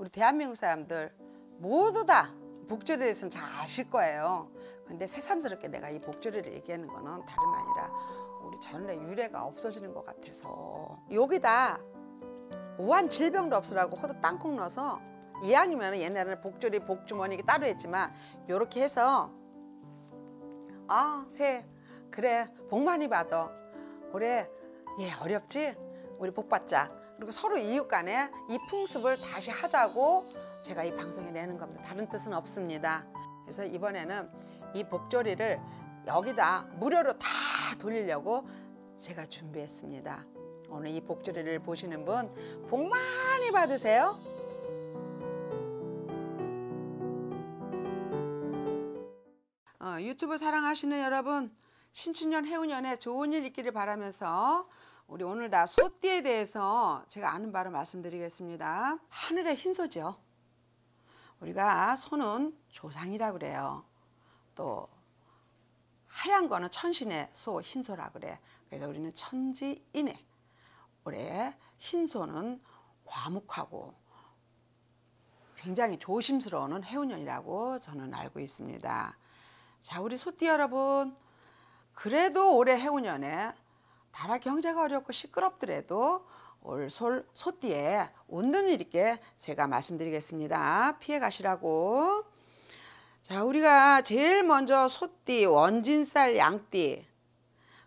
우리 대한민국 사람들 모두 다복조에 대해서는 잘 아실 거예요. 근데 새삼스럽게 내가 이복조이를 얘기하는 거는 다름 아니라 우리 전래 유래가 없어지는 것 같아서 여기다 우한 질병도 없으라고 호두 땅콩 넣어서 이왕이면 옛날에는 복조리 복주머니 따로 했지만 이렇게 해서 아 새 그래 복 많이 받아 올해 예 어렵지 우리 복 받자 그리고 서로 이웃 간에 이 풍습을 다시 하자고 제가 이 방송에 내는 겁니다. 다른 뜻은 없습니다. 그래서 이번에는 이 복조리를 여기다 무료로 다 돌리려고 제가 준비했습니다. 오늘 이 복조리를 보시는 분 복 많이 받으세요. 어, 유튜브 사랑하시는 여러분 신춘년 해운년에 좋은 일 있기를 바라면서 우리 오늘 다 소띠에 대해서 제가 아는 바로 말씀드리겠습니다. 하늘의 흰소죠. 우리가 소는 조상이라 그래요. 또 하얀 거는 천신의 소, 흰소라 그래. 그래서 우리는 천지인의 올해 흰소는 과묵하고 굉장히 조심스러운 해운년이라고 저는 알고 있습니다. 자, 우리 소띠 여러분 그래도 올해 해운년에 나라 경제가 어렵고 시끄럽더라도 올 솔 소띠에 웃는 일 있게 제가 말씀드리겠습니다. 피해 가시라고. 자, 우리가 제일 먼저 소띠, 원진쌀, 양띠.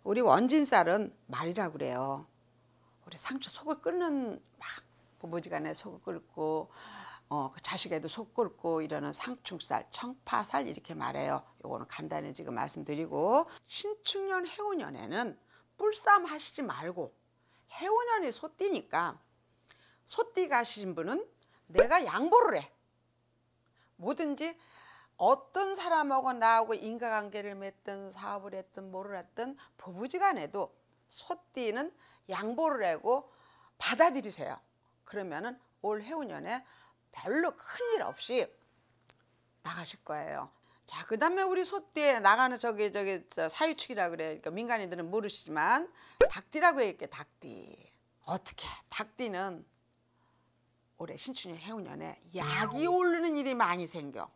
우리 원진쌀은 말이라고 그래요. 우리 상추 속을 끓는 막 부부지간에 속을 끓고 어, 그 자식에도 속 끓고 이러는 상충쌀청파쌀 이렇게 말해요. 요거는 간단히 지금 말씀드리고 신축년 해운년에는 뿔싸움 하시지 말고 해운년이 소띠니까 소띠 가신 분은 내가 양보를 해. 뭐든지 어떤 사람하고 나하고 인과관계를 맺든 사업을 했든 뭐를 했든 부부지간에도 소띠는 양보를 하고 받아들이세요. 그러면은 올 해운년에 별로 큰 일 없이 나가실 거예요. 자, 그 다음에 우리 소띠에 나가는 저기 저기 저 사유축이라 그래. 그러니까 민간인들은 모르시지만 닭띠라고 얘기해 닭띠. 어떻게 닭띠는 올해 신춘년 해운년에 약이 음. 오르는 일이 많이 생겨.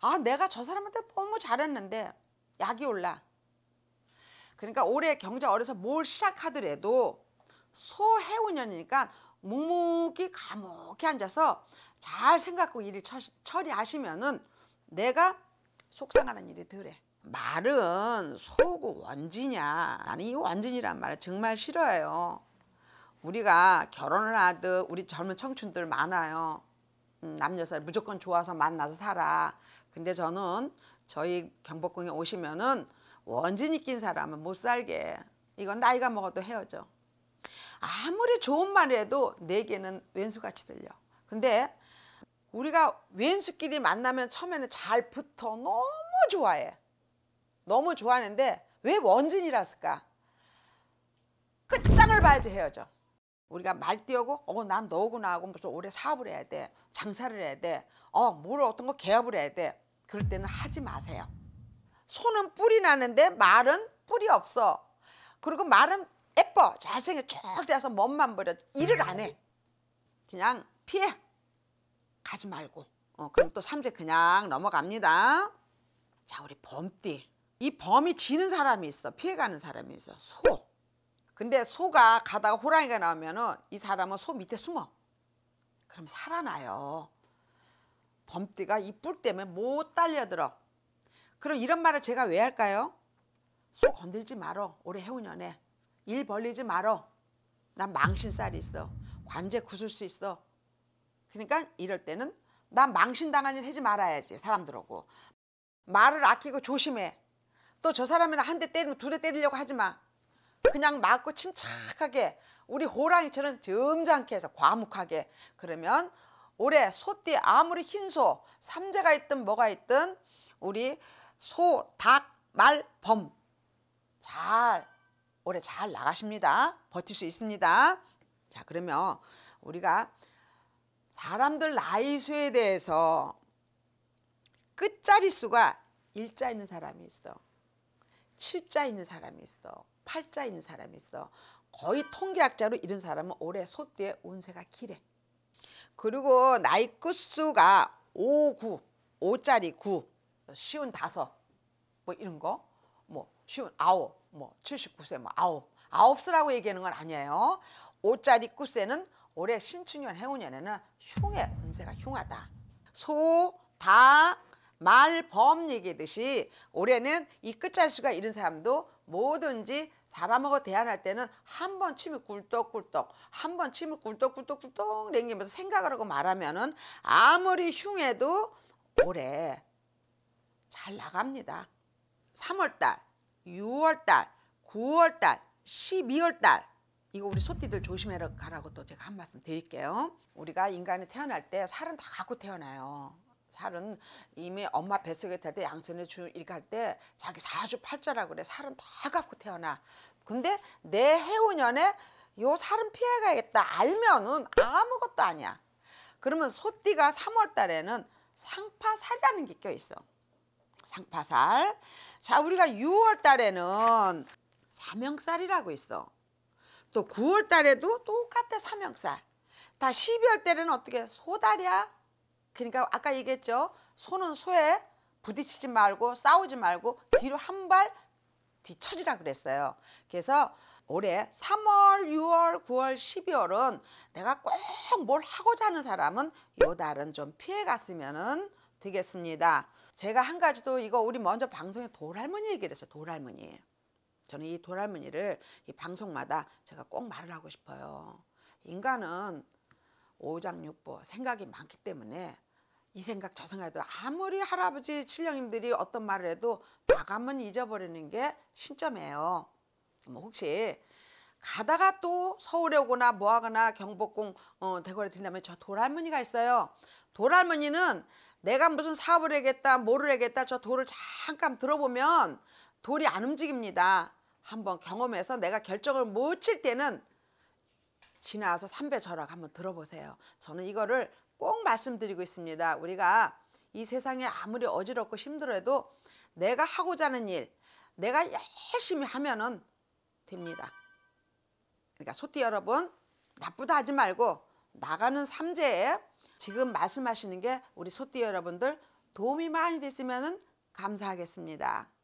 아 내가 저 사람한테 너무 잘했는데 약이 올라. 그러니까 올해 경제 어려서 뭘 시작하더라도 소해운년이니까 묵묵히 감옥히 앉아서 잘 생각하고 일을 처, 처리하시면은 내가 속상하는 일이 덜해 말은 소고 원진이야 나는 이 원진이란 말을 정말 싫어해요 우리가 결혼을 하듯 우리 젊은 청춘들 많아요 음, 남녀살 무조건 좋아서 만나서 살아 근데 저는 저희 경복궁에 오시면은 원진이 낀 사람은 못 살게 이건 나이가 먹어도 헤어져 아무리 좋은 말해도 내게는 왼수같이 들려 근데 우리가 왼수끼리 만나면 처음에는 잘 붙어 너무 좋아해. 너무 좋아하는데 왜 원진이라을까? 끝장을 그 봐야지 헤어져. 우리가 말 띄우고 어난 너구나 하고 무슨 올해 사업을 해야 돼. 장사를 해야 돼. 어뭘 어떤 거 개업을 해야 돼. 그럴 때는 하지 마세요. 손은 뿔이 나는데 말은 뿔이 없어. 그리고 말은 예뻐. 잘생겨 쭉 돼서 몸만 버려. 일을 안 해. 그냥 피해. 가지 말고 어, 그럼 또 삼재 그냥 넘어갑니다 자 우리 범띠 이 범이 지는 사람이 있어 피해가는 사람이 있어 소 근데 소가 가다가 호랑이가 나오면은 이 사람은 소 밑에 숨어 그럼 살아나요 범띠가 이 뿔 때문에 못 딸려들어 그럼 이런 말을 제가 왜 할까요? 소 건들지 말어 올해 해운년에 일 벌리지 말어 난 망신살이 있어 관제 구슬 수 있어 그러니까 이럴 때는 나 망신당한 일 하지 말아야지 사람들하고 말을 아끼고 조심해 또 저 사람이나 한 대 때리면 두 대 때리려고 하지 마 그냥 맞고 침착하게 우리 호랑이처럼 점잖게 해서 과묵하게 그러면 올해 소띠 아무리 흰소 삼재가 있든 뭐가 있든 우리 소, 닭, 말, 범 잘 올해 잘 나가십니다 버틸 수 있습니다 자 그러면 우리가 사람들 나이 수에 대해서 끝자리 수가 일자 있는 사람이 있어. 칠자 있는 사람이 있어. 팔자 있는 사람이 있어. 거의 통계학자로 이런 사람은 올해 소띠의 운세가 길해. 그리고 나이 끝수가 오, 구, 오짜리 구, 쉬운 다섯 뭐 이런 거, 뭐 쉬운 아홉, 뭐 칠십구 세뭐 아홉, 아홉 수라고 얘기하는 건 아니에요. 오짜리 구세는 올해 신축년 해운년에는 흉의 운세가 흉하다. 소, 닭, 말, 범 얘기듯이 올해는 이끝자수가 이런 사람도 뭐든지 사람하고 대안할 때는 한 번 침을 꿀떡꿀떡 한번 침을 꿀떡꿀떡꿀떡 냉기면서 생각을 하고 말하면은 아무리 흉해도 올해 잘 나갑니다. 3월달, 6월달, 9월달, 12월달 이거 우리 소띠들 조심해라 가라고 또 제가 한 말씀 드릴게요. 우리가 인간이 태어날 때 살은 다 갖고 태어나요. 살은 이미 엄마 뱃속에 탈 때 양손에 주 일할 때 자기 사주팔자라 그래. 살은 다 갖고 태어나. 근데 내해운년에요 살은 피해가야겠다. 알면은 아무것도 아니야. 그러면 소띠가 3월 달에는 상파살이라는 게 껴있어. 상파살. 자, 우리가 6월 달에는 사명살이라고 있어. 또 9월 달에도 똑같아 삼형살. 다 12월 달에는 어떻게 소달이야. 그러니까 아까 얘기했죠. 소는 소에 부딪히지 말고 싸우지 말고 뒤로 한 발 뒤처지라 그랬어요. 그래서 올해 3월, 6월, 9월, 12월은 내가 꼭 뭘 하고자 하는 사람은 요 달은 좀 피해갔으면 되겠습니다. 제가 한 가지 도 이거 우리 먼저 방송에 돌할머니 얘기를 했어요. 돌할머니. 저는 이 돌할머니를 이 방송마다 제가 꼭 말을 하고 싶어요. 인간은 오장육부 생각이 많기 때문에 이 생각 저 생각도 아무리 할아버지 칠령님들이 어떤 말을 해도 나가면 잊어버리는 게 신점이에요. 뭐 혹시 가다가 또 서울에 오거나 뭐하거나 경복궁 어, 대궐에 들려면 저 돌할머니가 있어요. 돌할머니는 내가 무슨 사업을 해겠다 뭐를 하겠다 저 돌을 잠깐 들어보면 돌이 안 움직입니다. 한번 경험해서 내가 결정을 못 칠 때는 지나와서 삼배 절학 한번 들어보세요. 저는 이거를 꼭 말씀드리고 있습니다. 우리가 이 세상에 아무리 어지럽고 힘들어도 내가 하고자 하는 일, 내가 열심히 하면은 됩니다. 그러니까 소띠 여러분 나쁘다 하지 말고 나가는 삼재에 지금 말씀하시는 게 우리 소띠 여러분들 도움이 많이 됐으면 감사하겠습니다.